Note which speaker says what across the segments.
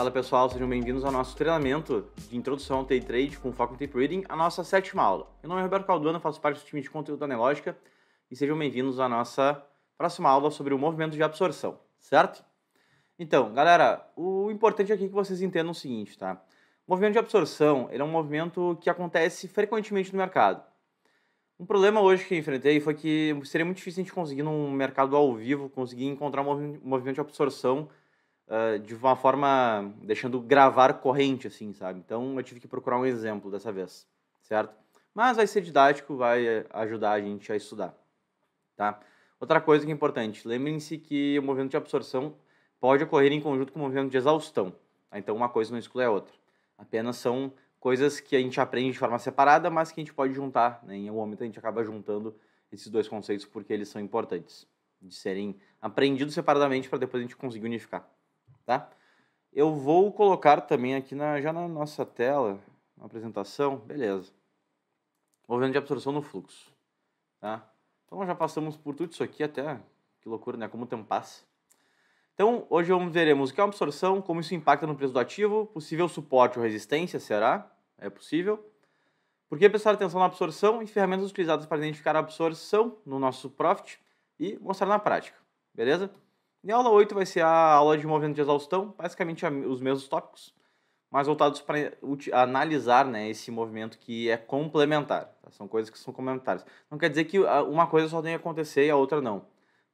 Speaker 1: Fala pessoal, sejam bem-vindos ao nosso treinamento de introdução ao Day Trade com foco em Tape Reading, a nossa sétima aula. Meu nome é Roberto Caldona, faço parte do time de conteúdo da Nelógica e sejam bem-vindos à nossa próxima aula sobre o movimento de absorção, certo? Então, galera, o importante aqui é que vocês entendam o seguinte, tá? O movimento de absorção é um movimento que acontece frequentemente no mercado. Um problema hoje que enfrentei foi que seria muito difícil a gente conseguir num mercado ao vivo, conseguir encontrar um movimento de absorção ah, de uma forma deixando gravar corrente, assim, sabe? Então eu tive que procurar um exemplo dessa vez, certo? Mas vai ser didático, vai eh, ajudar a gente a estudar, tá? Outra coisa que é importante, lembrem-se que o movimento de absorção pode ocorrer em conjunto com o movimento de exaustão. Tá? Então uma coisa não exclui a outra. Apenas são coisas que a gente aprende de forma separada, mas que a gente pode juntar. Né? Em algum momento a gente acaba juntando esses dois conceitos porque eles são importantes de serem aprendidos separadamente para depois a gente conseguir unificar tá? Eu vou colocar também aqui na, já na nossa tela, na apresentação, beleza. Movimento de absorção no fluxo, tá? Então já passamos por tudo isso aqui até, que loucura, né? Como o tempo passa. Então, hoje veremos o que é uma absorção, como isso impacta no preço do ativo, possível suporte ou resistência, será? É possível. Por que prestar atenção na absorção e ferramentas utilizadas para identificar a absorção no nosso profit e mostrar na prática, beleza? E a aula 8 vai ser a aula de movimento de exaustão, basicamente os mesmos tópicos, mas voltados para analisar né, esse movimento que é complementar. Tá? São coisas que são complementares. Não quer dizer que ah, uma coisa só tem que acontecer e a outra não.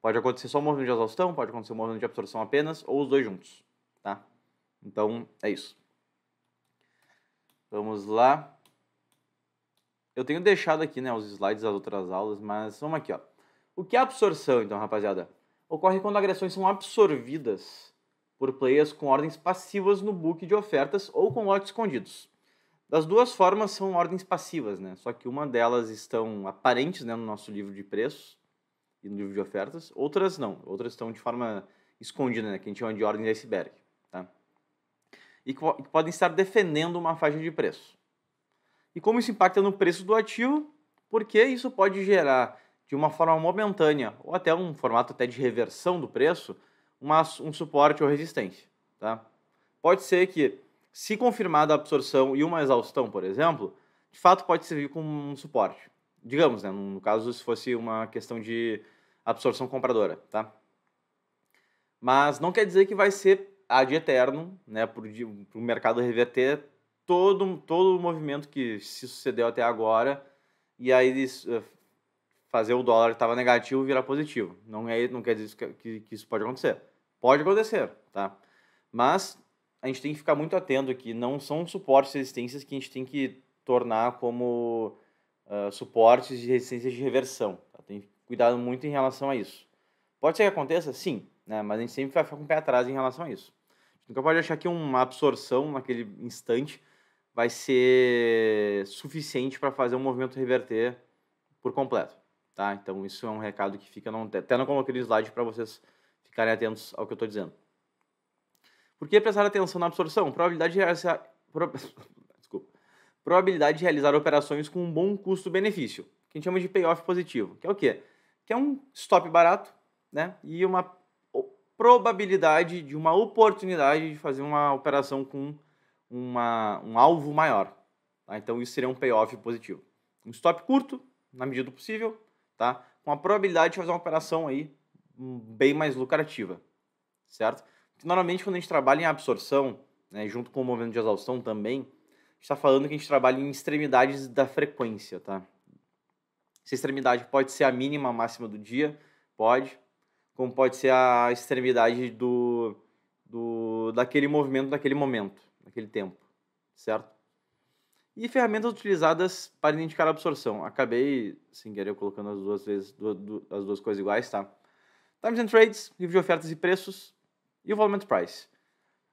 Speaker 1: Pode acontecer só o movimento de exaustão, pode acontecer o movimento de absorção apenas, ou os dois juntos. Tá? Então, é isso. Vamos lá. Eu tenho deixado aqui né, os slides das outras aulas, mas vamos aqui. Ó. O que é absorção, então, rapaziada? ocorre quando agressões são absorvidas por players com ordens passivas no book de ofertas ou com lotes escondidos. Das duas formas são ordens passivas, né? Só que uma delas estão aparentes né, no nosso livro de preços e no livro de ofertas, outras não, outras estão de forma escondida, né, que a gente chama de ordem de iceberg, tá? E que podem estar defendendo uma faixa de preço. E como isso impacta no preço do ativo? Porque isso pode gerar de uma forma momentânea, ou até um formato até de reversão do preço, uma, um suporte ou resistência. Tá? Pode ser que, se confirmada a absorção e uma exaustão, por exemplo, de fato pode servir como um suporte. Digamos, né, no caso, se fosse uma questão de absorção compradora. Tá? Mas não quer dizer que vai ser ad eterno, né, para o mercado reverter todo, todo o movimento que se sucedeu até agora e aí eh, fazer o dólar que estava negativo virar positivo. Não, é, não quer dizer que, que, isso pode acontecer. Pode acontecer, tá? Mas a gente tem que ficar muito atento aqui. Não são suportes e resistências que a gente tem que tornar como uh, suportes de resistência de reversão. Tá? Tem que cuidado muito em relação a isso. Pode ser que aconteça? Sim, né? mas a gente sempre vai ficar com o pé atrás em relação a isso. A gente nunca pode achar que uma absorção naquele instante vai ser suficiente para fazer um movimento reverter por completo. Tá? Então, isso é um recado que fica. Não, até não coloquei no slide para vocês ficarem atentos ao que eu estou dizendo. Por que prestar atenção na absorção? Probabilidade de realizar, desculpa, probabilidade de realizar operações com um bom custo-benefício, que a gente chama de payoff positivo, que é o quê? Que é um stop barato né? e uma probabilidade de uma oportunidade de fazer uma operação com uma, um alvo maior. Tá? Então, isso seria um payoff positivo. Um stop curto, na medida do possível, tá? Com a probabilidade de fazer uma operação aí hum, bem mais lucrativa, certo? normalmente quando a gente trabalha em absorção, né, junto com o movimento de exaustão também, a gente está falando que a gente trabalha em extremidades da frequência, tá? Essa extremidade pode ser a mínima a máxima do dia, pode, como pode ser a extremidade do, do daquele movimento, daquele momento, daquele tempo, certo? e ferramentas utilizadas para identificar a absorção. Acabei, sem querer, colocando as duas, vezes, duas, as duas coisas iguais, tá? Times and Trades, livro de ofertas e preços, e o Volume Price.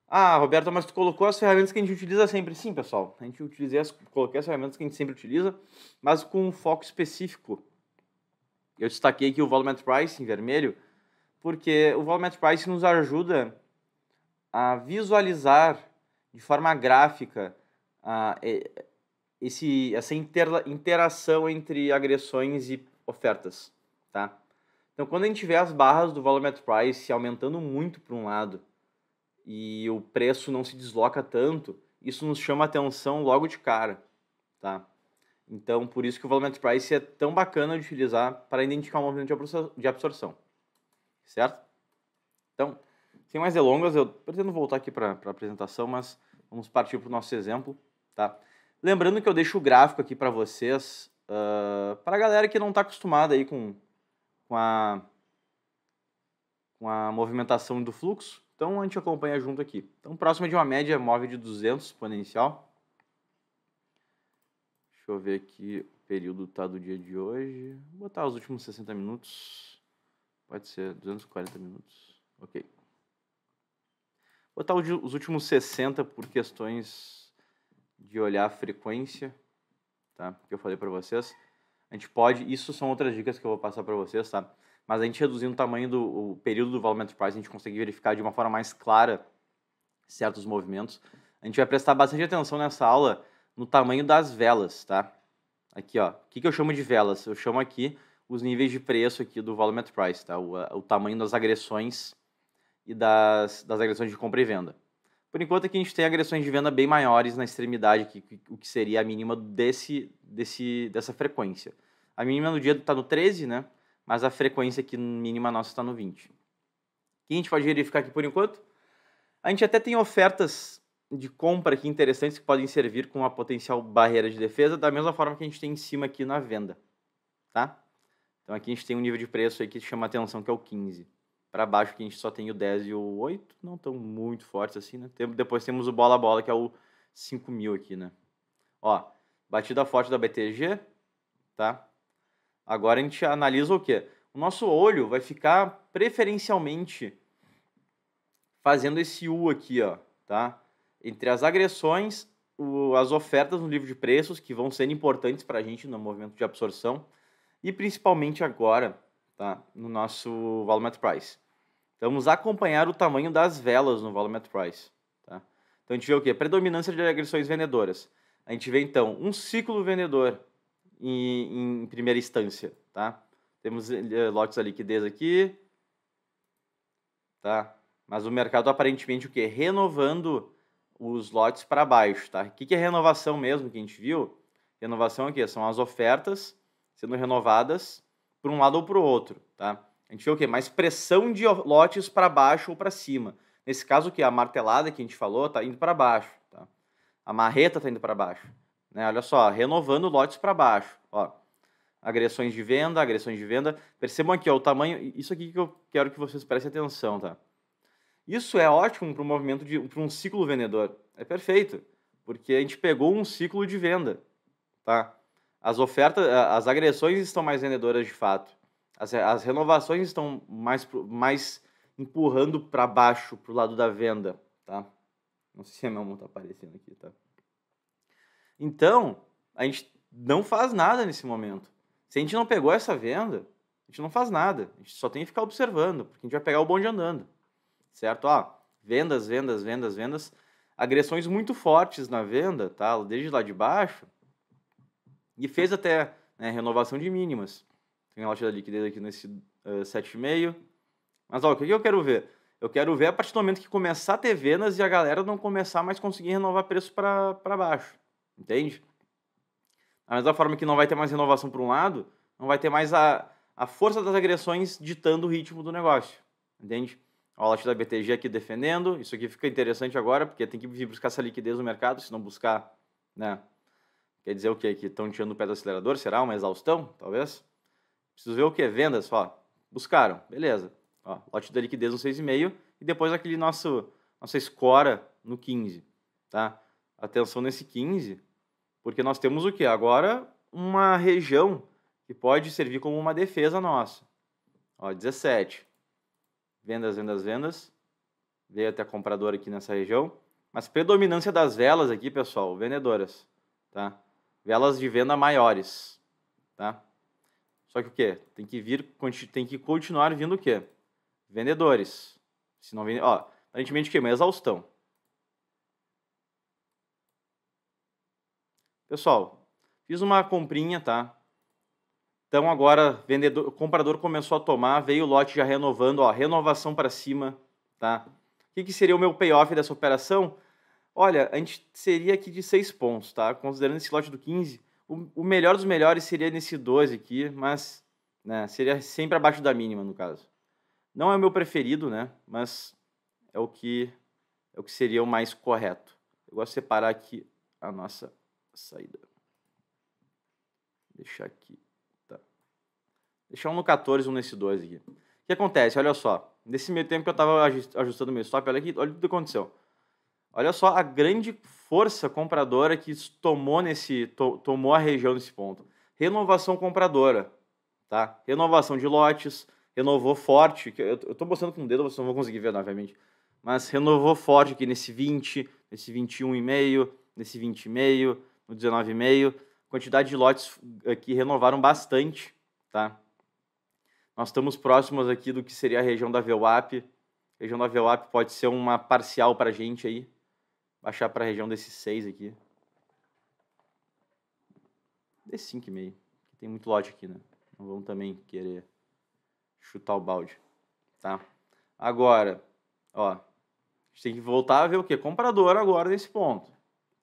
Speaker 1: Ah, Roberto, mas tu colocou as ferramentas que a gente utiliza sempre. Sim, pessoal, a gente utiliza, coloquei as ferramentas que a gente sempre utiliza, mas com um foco específico. Eu destaquei aqui o Volume Price em vermelho, porque o Volume Price nos ajuda a visualizar de forma gráfica a, ah, esse, essa interla, interação entre agressões e ofertas, tá? Então, quando a gente vê as barras do Volume Price aumentando muito para um lado e o preço não se desloca tanto, isso nos chama atenção logo de cara, tá? Então, por isso que o Volume Price é tão bacana de utilizar para identificar o movimento de absorção, certo? Então, sem mais delongas, eu pretendo voltar aqui para a apresentação, mas vamos partir para o nosso exemplo, tá? Lembrando que eu deixo o gráfico aqui para vocês, uh, ah, para a galera que não está acostumada aí com, com, a, com a movimentação do fluxo. Então a gente acompanha junto aqui. Então próximo de uma média móvel de 200 exponencial. Deixa eu ver aqui o período tá do dia de hoje. Vou botar os últimos 60 minutos. Pode ser 240 minutos. Ok. Vou botar os últimos 60 por questões de olhar a frequência, tá? Que eu falei para vocês. A gente pode, isso são outras dicas que eu vou passar para vocês, tá? Mas a gente reduzindo o tamanho do o período do Volume Enterprise, a gente consegue verificar de uma forma mais clara certos movimentos. A gente vai prestar bastante atenção nessa aula no tamanho das velas, tá? Aqui, ó. O que, que eu chamo de velas? Eu chamo aqui os níveis de preço aqui do Volume Price, tá? O, o tamanho das agressões e das, das agressões de compra e venda. Por enquanto aqui a gente tem agressões de venda bem maiores na extremidade, que, que, o que seria a mínima desse, desse, dessa frequência. A mínima no dia está no 13, né? Mas a frequência aqui mínima nossa está no 20. O que a gente pode verificar aqui por enquanto? A gente até tem ofertas de compra aqui interessantes que podem servir com uma potencial barreira de defesa, da mesma forma que a gente tem em cima aqui na venda, tá? Então aqui a gente tem um nível de preço aí que chama atenção, que é o 15 para baixo, que a gente só tem o 10 e o 8, não tão muito fortes assim, né? Tem, depois temos o bola a bola, que é o 5000 aqui, né? Ó, batida forte da BTG, tá? Agora a gente analisa o quê? O nosso olho vai ficar preferencialmente fazendo esse U aqui, ó, tá? Entre as agressões, o, as ofertas no livro de preços, que vão ser importantes para a gente no movimento de absorção, e principalmente agora, tá? No nosso Volume at Price. Então vamos acompanhar o tamanho das velas no Volume at Price. Tá? Então a gente vê o quê? Predominância de agressões vendedoras. A gente vê então um ciclo vendedor em, em primeira instância. Tá? Temos eh, lotes de liquidez aqui. Tá? Mas o mercado aparentemente o quê? Renovando os lotes para baixo. Tá? O que, é renovação mesmo que a gente viu? Renovação aqui é são as ofertas sendo renovadas por um lado ou para o outro. Tá? a gente vê o quê? Mais pressão de lotes para baixo ou para cima. Nesse caso que a martelada que a gente falou está indo para baixo, tá? A marreta está indo para baixo, né? Olha só, renovando lotes para baixo, ó. Agressões de venda, agressões de venda. Percebam aqui ó, o tamanho. Isso aqui que eu quero que vocês prestem atenção, tá? Isso é ótimo para um movimento de um ciclo vendedor. É perfeito, porque a gente pegou um ciclo de venda, tá? As ofertas, as agressões estão mais vendedoras de fato. As, as renovações estão mais, mais empurrando para baixo, para o lado da venda, tá? Não sei se a minha mão tá aparecendo aqui, tá? Então, a gente não faz nada nesse momento. Se a gente não pegou essa venda, a gente não faz nada. A gente só tem que ficar observando, porque a gente vai pegar o bonde andando, certo? Ó, vendas, vendas, vendas, vendas. Agressões muito fortes na venda, tá? Desde lá de baixo. E fez até né, renovação de mínimas tem uma loja da liquidez aqui nesse uh, eh, 7,5. Mas ó, o que eu quero ver? Eu quero ver a partir do momento que começar a ter vendas e a galera não começar mais conseguir renovar preço para baixo. Entende? Da mesma forma que não vai ter mais renovação para um lado, não vai ter mais a, a força das agressões ditando o ritmo do negócio. Entende? Ó, a lote da BTG aqui defendendo. Isso aqui fica interessante agora, porque tem que vir buscar essa liquidez no mercado, se não buscar, né? Quer dizer o quê? Que estão tirando o pé do acelerador? Será uma exaustão? Talvez? Preciso ver o que? Vendas, ó. Buscaram, beleza. Ó, lote da liquidez no 6,5 e depois aquele nosso nossa escora no 15, tá? Atenção nesse 15, porque nós temos o que Agora uma região que pode servir como uma defesa nossa. Ó, 17. Vendas, vendas, vendas. Veio até comprador aqui nessa região. Mas predominância das velas aqui, pessoal, vendedoras, tá? Velas de venda maiores, tá? Só que o quê? Tem que vir, tem que continuar vindo o quê? Vendedores. Se não vende, ó, aparentemente o quê? Uma exaustão. Pessoal, fiz uma comprinha, tá? Então agora vendedor, o comprador começou a tomar, veio o lote já renovando, ó, renovação para cima, tá? O que, que seria o meu payoff dessa operação? Olha, a gente seria aqui de 6 pontos, tá? Considerando esse lote do 15, o, o melhor dos melhores seria nesse 2 aqui, mas né, seria sempre abaixo da mínima, no caso. Não é o meu preferido, né? Mas é o que é o que seria o mais correto. Eu gosto de separar aqui a nossa saída. Deixar aqui. Tá. Deixar um no 14, um nesse 2 aqui. O que acontece? Olha só. Nesse meio tempo que eu estava ajustando meu stop, olha aqui, olha tudo que aconteceu. Olha só a grande força compradora que tomou, nesse, to, tomou a região nesse ponto. Renovação compradora, tá? Renovação de lotes, renovou forte. Que eu, estou mostrando com o um dedo, vocês não vão conseguir ver, obviamente. Mas renovou forte aqui nesse 20, nesse 21,5, nesse 20,5, no 19,5. Quantidade de lotes aqui renovaram bastante, tá? Nós estamos próximos aqui do que seria a região da VWAP. A região da VWAP pode ser uma parcial para a gente aí, Baixar para a região desse 6 aqui. D5,5. Tem muito lote aqui, né? Não vamos também querer chutar o balde, tá? Agora, ó, a gente tem que voltar a ver o que? Comprador agora nesse ponto,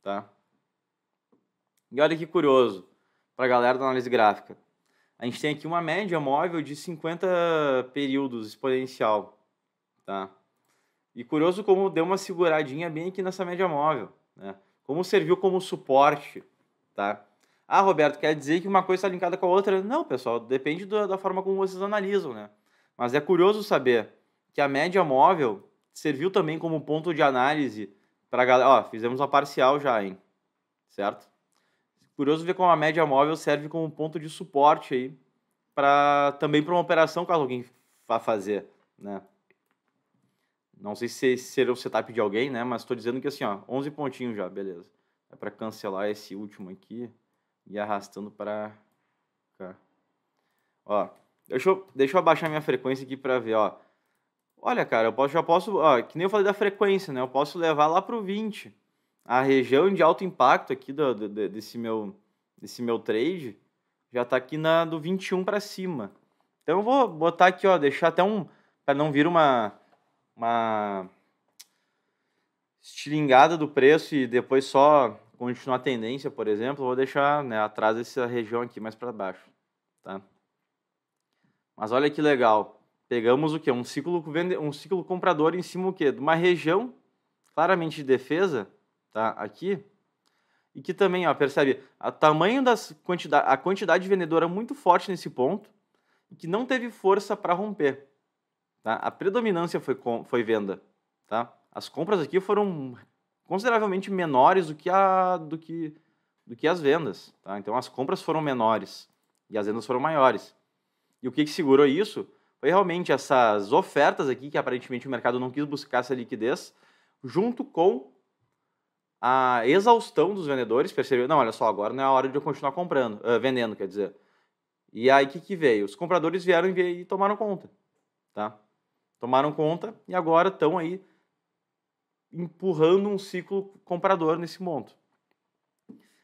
Speaker 1: tá? E olha que curioso, para a galera da análise gráfica. A gente tem aqui uma média móvel de 50 períodos exponencial, tá? E curioso como deu uma seguradinha bem aqui nessa média móvel, né? Como serviu como suporte, tá? Ah, Roberto, quer dizer que uma coisa está linkada com a outra? Não, pessoal, depende da, da forma como vocês analisam, né? Mas é curioso saber que a média móvel serviu também como ponto de análise para galera. Ó, fizemos a parcial já, hein? Certo? Curioso ver como a média móvel serve como ponto de suporte aí para também para uma operação caso alguém vá fazer, né? Não sei se será o setup de alguém, né? Mas estou dizendo que assim, ó, 11 pontinhos já, beleza. É para cancelar esse último aqui e arrastando para cá. Ó, deixa eu, deixa eu abaixar minha frequência aqui para ver, ó. Olha, cara, eu posso, já posso, ó, que nem eu falei da frequência, né? Eu posso levar lá pro 20. A região de alto impacto aqui do, do desse, meu, desse meu trade já está aqui na do 21 para cima. Então eu vou botar aqui, ó, deixar até um para não vir uma uma estilingada do preço e depois só continuar a tendência, por exemplo, vou deixar né, atrás dessa região aqui mais para baixo, tá? Mas olha que legal, pegamos o que um ciclo vende, um ciclo comprador em cima o quê? De uma região claramente de defesa, tá? Aqui e que também, ó, percebe a tamanho das quantidade, a quantidade vendedora é muito forte nesse ponto e que não teve força para romper. Tá? A predominância foi, com, foi venda. Tá? As compras aqui foram consideravelmente menores do que, a, do que, do que as vendas. Tá? Então as compras foram menores e as vendas foram maiores. E o que, que segurou isso foi realmente essas ofertas aqui, que aparentemente o mercado não quis buscar essa liquidez, junto com a exaustão dos vendedores, percebeu, não, olha só, agora não é a hora de eu continuar comprando, uh, vendendo, quer dizer. E aí o que, que veio? Os compradores vieram e tomaram conta, tá? tomaram conta e agora estão aí empurrando um ciclo comprador nesse monto.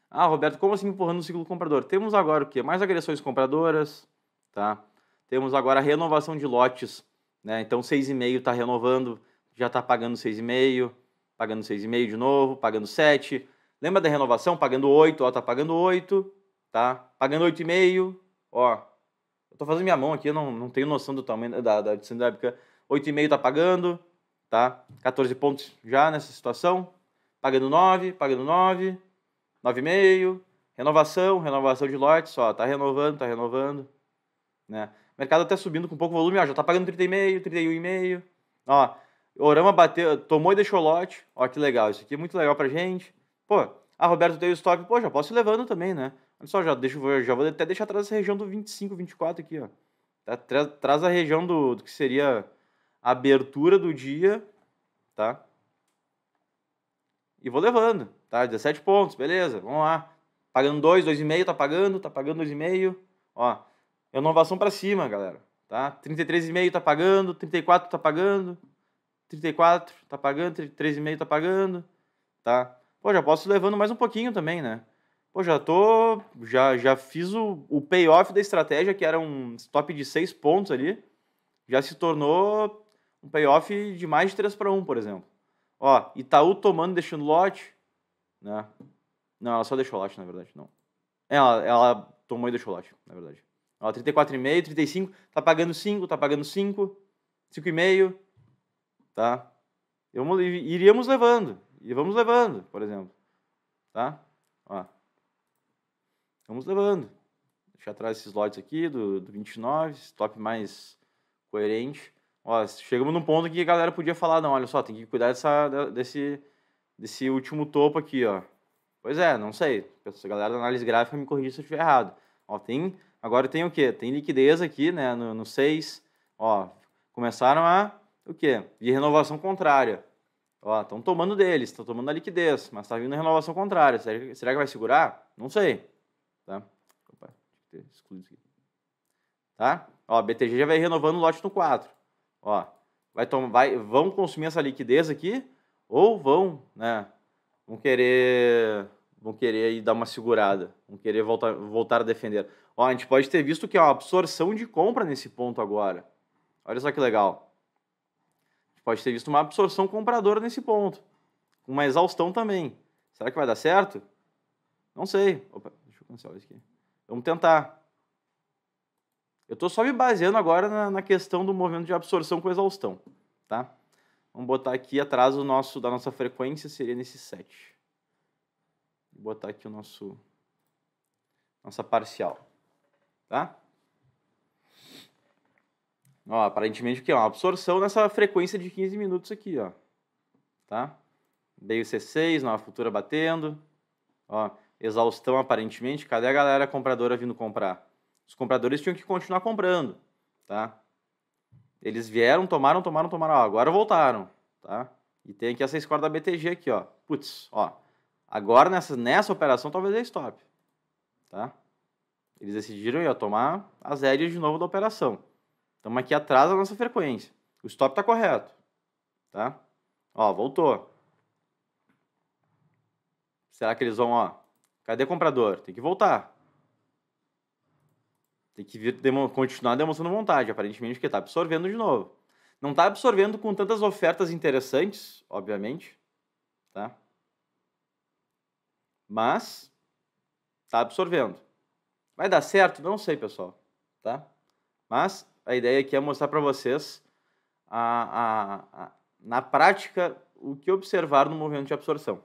Speaker 1: Ah, Roberto, como assim empurrando um ciclo comprador? Temos agora o quê? Mais agressões compradoras, tá? Temos agora a renovação de lotes, né? Então 6,5 está renovando, já está pagando 6,5, pagando 6,5 de novo, pagando 7. Lembra da renovação? Pagando 8, ó, tá pagando 8, tá? Pagando 8,5, ó. Eu tô fazendo minha mão aqui, eu não, não tenho noção do tamanho da, da, da dinâmica 8,5 está pagando, tá? 14 pontos já nessa situação. Pagando 9, pagando 9, 9,5. Renovação, renovação de lotes, ó, tá renovando, tá renovando, né? Mercado até subindo com pouco volume, ó, já tá pagando 30,5, 31,5. Ó, Orama bateu, tomou e deixou lote. Ó, que legal, isso aqui é muito legal pra gente. Pô, ah, Roberto tem o estoque, pô, já posso ir levando também, né? Olha só, já, deixa, já vou até deixar atrás essa região do 25, 24 aqui, ó. Tá, atrás, região do, do que seria abertura do dia, tá? E vou levando, tá? 17 pontos, beleza, vamos lá. Pagando 2, 2,5, tá pagando, tá pagando 2,5. Ó, inovação pra cima, galera, tá? 33,5 tá pagando, 34 tá pagando, 34 tá pagando, 33,5 tá pagando, tá? Pô, já posso ir levando mais um pouquinho também, né? Pô, já tô. Já, já fiz o, o payoff da estratégia, que era um stop de 6 pontos ali. Já se tornou um payoff de mais de 3 para 1, por exemplo. Ó, Itaú tomando, deixando lote, né? Não, ela só deixou lote, na verdade, não. É, ela, ela tomou e deixou lote, na verdade. Ó, 34,5, 35, tá pagando 5, tá pagando 5, 5,5, tá? Eu, iríamos levando, e vamos levando, por exemplo, tá? Ó, vamos levando. Deixa atrás esses lotes aqui do, do 29, stop mais coerente. Ó, chegamos num ponto que a galera podia falar, não, olha só, tem que cuidar dessa, desse, desse último topo aqui, ó. Pois é, não sei. A galera da análise gráfica me corrige se eu estiver errado. Ó, tem, agora tem o quê? Tem liquidez aqui, né, no, no 6. Ó, começaram a, o quê? E renovação contrária. Ó, estão tomando deles, estão tomando a liquidez, mas está vindo a renovação contrária. Será, será que vai segurar? Não sei. Tá? Opa, excluído aqui. Tá? Ó, BTG já vai renovando o lote no 4. Ó, vai tomar, vai, vão consumir essa liquidez aqui ou vão, né, vão querer, vão querer aí dar uma segurada, vão querer voltar, voltar a defender. Ó, a gente pode ter visto que é uma absorção de compra nesse ponto agora. Olha só que legal. pode ter visto uma absorção compradora nesse ponto, uma exaustão também. Será que vai dar certo? Não sei. Opa, deixa eu cancelar isso aqui. Vamos tentar. Eu estou só me baseando agora na, na, questão do movimento de absorção com exaustão, tá? Vamos botar aqui atrás o nosso, da nossa frequência, seria nesse 7. Vou botar aqui o nosso, nossa parcial, tá? Ó, aparentemente o que é uma absorção nessa frequência de 15 minutos aqui, ó. Tá? Dei o C6, nova futura batendo. Ó, exaustão aparentemente. Cadê a galera compradora vindo comprar? Os compradores tinham que continuar comprando, tá? Eles vieram, tomaram, tomaram, tomaram, ó, agora voltaram, tá? E tem aqui essa score da BTG aqui, ó. Putz, ó. Agora nessa, nessa operação talvez é stop, tá? Eles decidiram ó, tomar as rédeas de novo da operação. Estamos aqui atrás da nossa frequência. O stop está correto, tá? Ó, voltou. Será que eles vão, ó, cadê comprador? Tem que voltar. Tem que vir, demo, continuar demonstrando vontade, aparentemente, porque está absorvendo de novo. Não está absorvendo com tantas ofertas interessantes, obviamente, tá? Mas está absorvendo. Vai dar certo? Não sei, pessoal, tá? Mas a ideia aqui é mostrar para vocês a, a, a, na prática o que observar no movimento de absorção.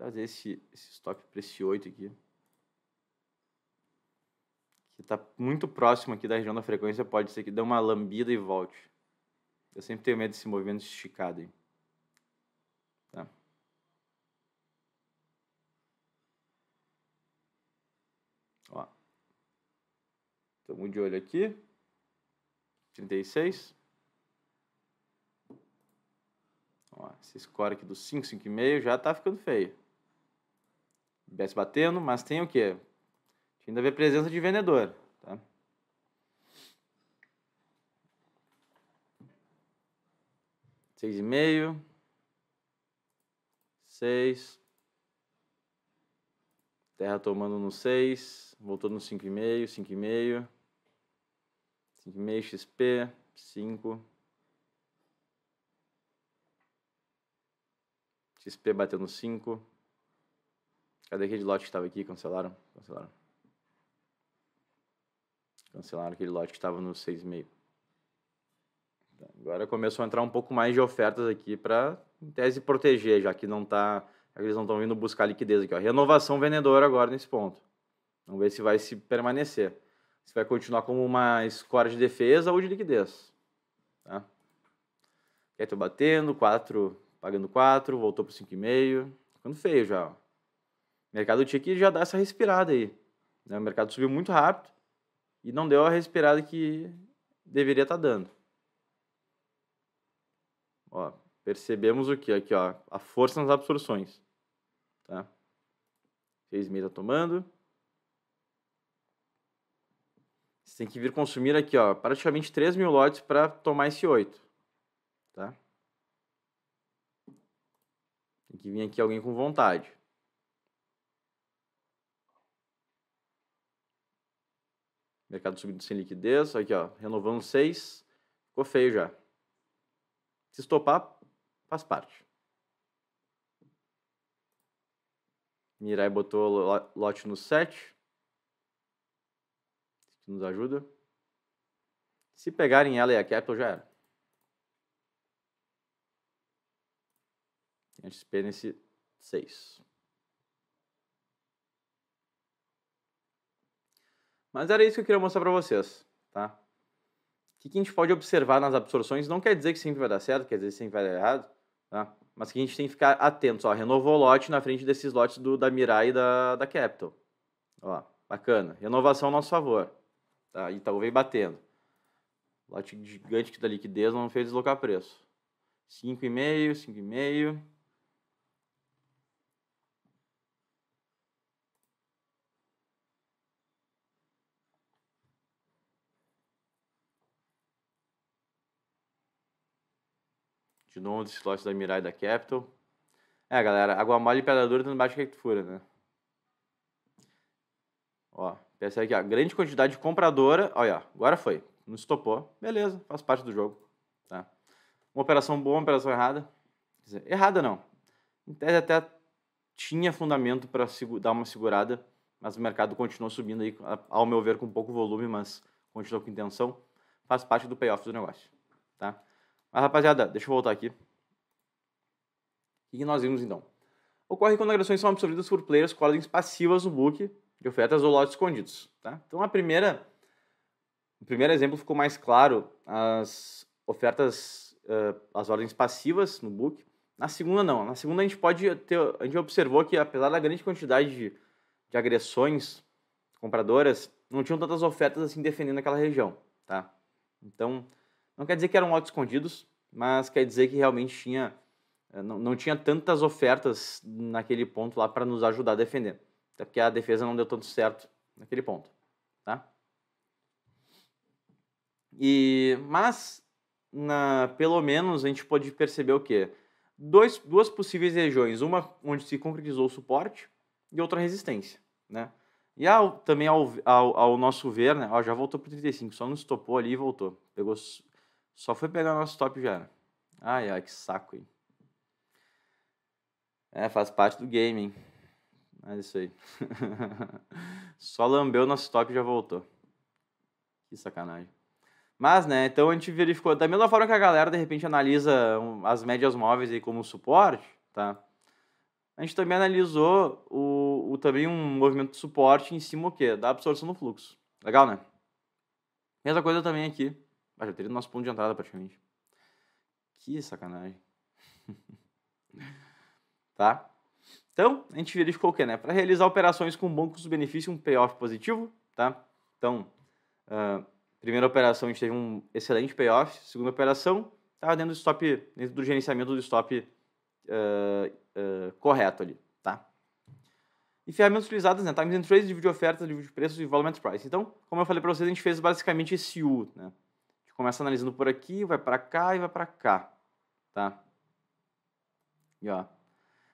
Speaker 1: trazer esse, esse stop para esse 8 aqui. Que está muito próximo aqui da região da frequência, pode ser que dê uma lambida e volte. Eu sempre tenho medo desse movimento esticado aí. Tá. Ó. Estamos de olho aqui. 36. Ó, esse score aqui do 5, 5,5 já tá ficando feio estivesse batendo, mas tem o quê? Tinha que haver presença de vendedor. Tá? Seis e meio. Seis. Terra tomando no seis. Voltou no cinco e meio, cinco e meio. Cinco e meio XP. Cinco. XP bateu no cinco. Cadê aquele lote que estava aqui? Cancelaram? Cancelaram. Cancelaram aquele lote que estava no 6,5. Tá, agora começou a entrar um pouco mais de ofertas aqui para, em tese, proteger, já que não tá, eles não estão vindo buscar liquidez aqui. Ó. Renovação vendedora agora nesse ponto. Vamos ver se vai se permanecer. Se vai continuar como uma escora de defesa ou de liquidez. Tá? estou batendo, 4 pagando 4, voltou para 5,5. Ficando feio já. Ó. O mercado tinha que já dar essa respirada aí. Né? O mercado subiu muito rápido e não deu a respirada que deveria estar tá dando. Ó, percebemos o que aqui, ó, a força nas absorções, tá? 6,5 tá tomando. Você tem que vir consumir aqui, ó, praticamente 3 mil lotes para tomar esse 8, tá? Tem que vir aqui alguém com vontade. Mercado subindo sem liquidez. Aqui, ó. Renovamos 6. Ficou feio já. Se estopar, faz parte. Mirai botou lote no 7. Que nos ajuda. Se pegarem ela e a Capital, já era. A gente espera nesse 6. Mas era isso que eu queria mostrar para vocês, tá? O que a gente pode observar nas absorções não quer dizer que sempre vai dar certo, quer dizer que sempre vai dar errado, tá? Mas que a gente tem que ficar atento, ó, renovou o lote na frente desses lotes do, da Mirai e da, da Capital. Ó, bacana. Renovação a nosso favor, tá? Itaú tá veio batendo. Lote gigante que da liquidez não fez deslocar preço. 5,5, 5,5... de novo dos slots da Mirai da Capital. É, galera, água mole e pedra dura estão embaixo da é fura, né? Ó, percebe aqui, ó, grande quantidade de compradora. Olha, agora foi. Não estopou. Beleza, faz parte do jogo, tá? Uma operação boa, uma operação errada. Quer dizer, errada não. Em tese até tinha fundamento para dar uma segurada, mas o mercado continuou subindo aí, ao meu ver, com pouco volume, mas continuou com intenção. Faz parte do payoff do negócio, tá? Mas, rapaziada, deixa eu voltar aqui. O que nós vimos, então? Ocorre quando agressões são absorvidas por players com ordens passivas no book de ofertas ou lotes escondidos. Tá? Então, a primeira, o primeiro exemplo ficou mais claro as ofertas, uh, as ordens passivas no book. Na segunda, não. Na segunda, a gente pode ter, a gente observou que, apesar da grande quantidade de, de agressões compradoras, não tinham tantas ofertas assim defendendo aquela região. Tá? Então, não quer dizer que eram lotes escondidos, mas quer dizer que realmente tinha eh, não, não tinha tantas ofertas naquele ponto lá para nos ajudar a defender. Até porque a defesa não deu tanto certo naquele ponto, tá? E, mas, na, pelo menos, a gente pode perceber o quê? Dois, duas possíveis regiões, uma onde se concretizou o suporte e outra resistência, né? E ao, também ao, ao, ao nosso ver, né? Ó, já voltou para 35, só não estopou ali e voltou. Pegou só foi pegar o nosso top já. Ai, ai, que saco, hein? É, faz parte do game, hein? Mas é isso aí. Só lambeu o nosso top e já voltou. Que sacanagem. Mas, né, então a gente verificou. Da mesma forma que a galera, de repente, analisa as médias móveis aí como suporte, tá? A gente também analisou o, o também um movimento de suporte em cima o quê? Da absorção do fluxo. Legal, né? Mesma coisa também aqui. Ah, já teria o nosso ponto de entrada praticamente. Que sacanagem. tá? Então, a gente verificou o que, né? Para realizar operações com bom custo-benefício, um payoff positivo, tá? Então, uh, primeira operação a gente teve um excelente payoff, segunda operação estava dentro do stop, dentro do gerenciamento do stop uh, uh, correto ali, tá? E ferramentas utilizadas, né? Times and Trades, divide oferta, divide preços e volume price. Então, como eu falei para vocês, a gente fez basicamente esse U, né? começa analisando por aqui, vai para cá e vai para cá, tá? E ó,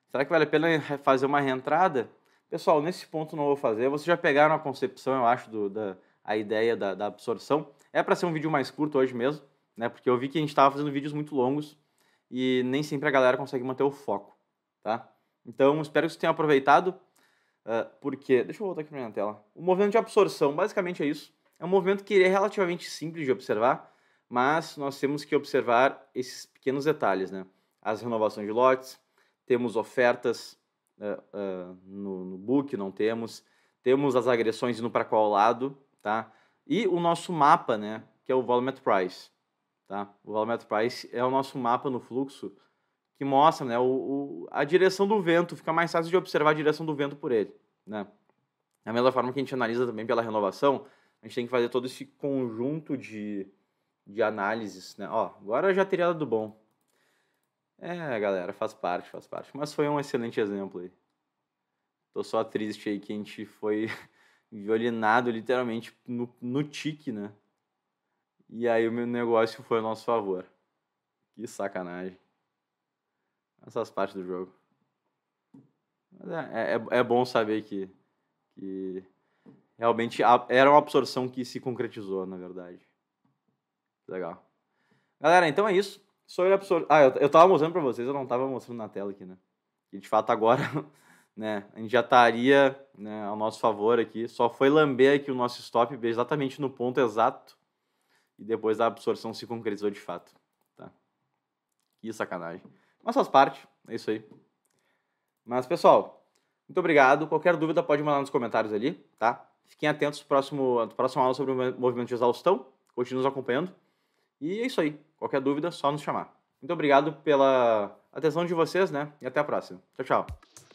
Speaker 1: será que vale a pena fazer uma reentrada? Pessoal, nesse ponto não vou fazer, vocês já pegaram a concepção, eu acho, do, da a ideia da, da absorção. É para ser um vídeo mais curto hoje mesmo, né? Porque eu vi que a gente estava fazendo vídeos muito longos e nem sempre a galera consegue manter o foco, tá? Então, espero que vocês tenham aproveitado, uh, ah, porque... Deixa eu voltar aqui para minha tela. O movimento de absorção, basicamente é isso. É um movimento que é relativamente simples de observar, mas nós temos que observar esses pequenos detalhes, né? As renovações de lotes, temos ofertas uh, uh, no, no, book, não temos, temos as agressões indo para qual lado, tá? E o nosso mapa, né? Que é o Volumet Price, tá? O Volumet Price é o nosso mapa no fluxo que mostra, né? O, o, a direção do vento fica mais fácil de observar a direção do vento por ele, né? Da mesma forma que a gente analisa também pela renovação, a gente tem que fazer todo esse conjunto de de análises, né? Ó, agora já teria dado bom. É, galera, faz parte, faz parte. Mas foi um excelente exemplo aí. Tô só triste aí que a gente foi violinado literalmente no, no tique, né? E aí o meu negócio foi a nosso favor. Que sacanagem. Essas partes do jogo. É, é, é, é, bom saber que, que realmente a, era uma absorção que se concretizou, na verdade. Legal. Galera, então é isso. Sobre absorção. Ah, eu, eu tava mostrando pra vocês, eu não tava mostrando na tela aqui, né? E de fato agora, né, a gente já estaria né, ao nosso favor aqui. Só foi lamber aqui o nosso stop exatamente no ponto exato. E depois a absorção se concretizou de fato. Tá? Que sacanagem. Mas faz parte, é isso aí. Mas, pessoal, muito obrigado. Qualquer dúvida pode mandar nos comentários ali, tá? Fiquem atentos no próximo, próximo aula sobre o movimento de exaustão. Continue nos acompanhando. E é isso aí. Qualquer dúvida, só nos chamar. Muito obrigado pela atenção de vocês, né? E até a próxima. Tchau, tchau.